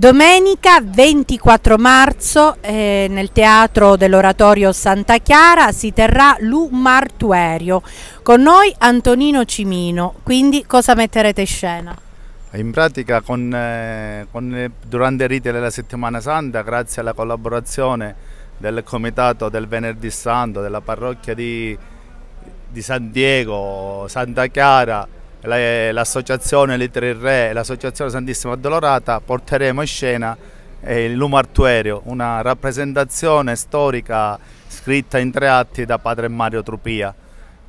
Domenica 24 marzo eh, nel teatro dell'oratorio Santa Chiara si terrà l'Umartuerio. Con noi Antonino Cimino, quindi cosa metterete in scena? In pratica con, eh, con, eh, durante i riti della settimana santa, grazie alla collaborazione del comitato del venerdì santo, della parrocchia di, di San Diego, Santa Chiara, l'associazione Lettere Re e l'associazione Santissima Addolorata porteremo in scena eh, il Lumartuerio, una rappresentazione storica scritta in tre atti da padre Mario Trupia.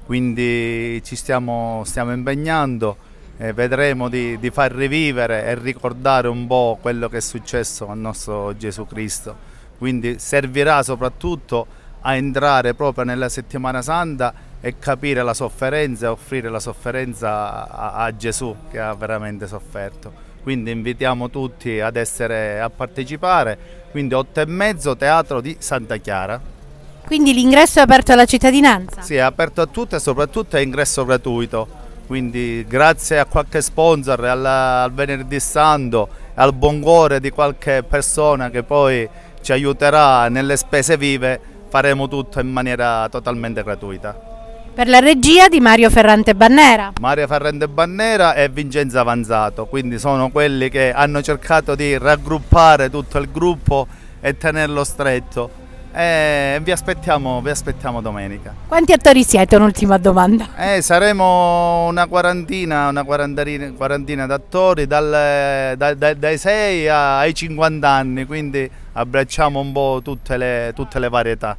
Quindi ci stiamo, stiamo impegnando, eh, vedremo di, di far rivivere e ricordare un po' quello che è successo al nostro Gesù Cristo. Quindi servirà soprattutto a entrare proprio nella settimana santa e capire la sofferenza e offrire la sofferenza a, a Gesù che ha veramente sofferto. Quindi invitiamo tutti ad essere, a partecipare, quindi 8 e mezzo Teatro di Santa Chiara. Quindi l'ingresso è aperto alla cittadinanza? Sì, è aperto a tutti e soprattutto è ingresso gratuito. Quindi grazie a qualche sponsor, al, al Venerdì Santo, al buon cuore di qualche persona che poi ci aiuterà nelle spese vive, faremo tutto in maniera totalmente gratuita. Per la regia di Mario Ferrante Bannera. Mario Ferrante Bannera e Vincenzo Avanzato, quindi sono quelli che hanno cercato di raggruppare tutto il gruppo e tenerlo stretto. E vi aspettiamo, vi aspettiamo domenica. Quanti attori siete? Un'ultima domanda. Eh, saremo una quarantina, una quarantina, d'attori, dal, da, da, dai 6 ai 50 anni, quindi abbracciamo un po' tutte le, tutte le varietà.